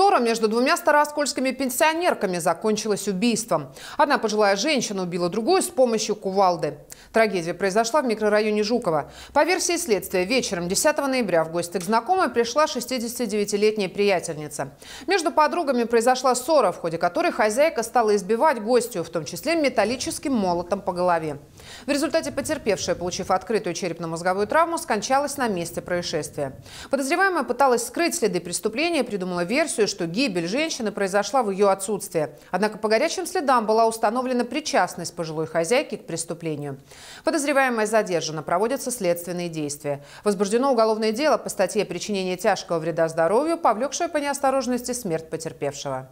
Ссора между двумя старооскольскими пенсионерками закончилась убийством. Одна пожилая женщина убила другую с помощью кувалды. Трагедия произошла в микрорайоне Жукова. По версии следствия, вечером 10 ноября в гости к знакомой пришла 69-летняя приятельница. Между подругами произошла ссора, в ходе которой хозяйка стала избивать гостью, в том числе металлическим молотом по голове. В результате потерпевшая, получив открытую черепно-мозговую травму, скончалась на месте происшествия. Подозреваемая пыталась скрыть следы преступления, придумала версию, что гибель женщины произошла в ее отсутствие. Однако по горячим следам была установлена причастность пожилой хозяйки к преступлению. Подозреваемая задержана, проводятся следственные действия. Возбуждено уголовное дело по статье «Причинение тяжкого вреда здоровью», повлекшее по неосторожности смерть потерпевшего.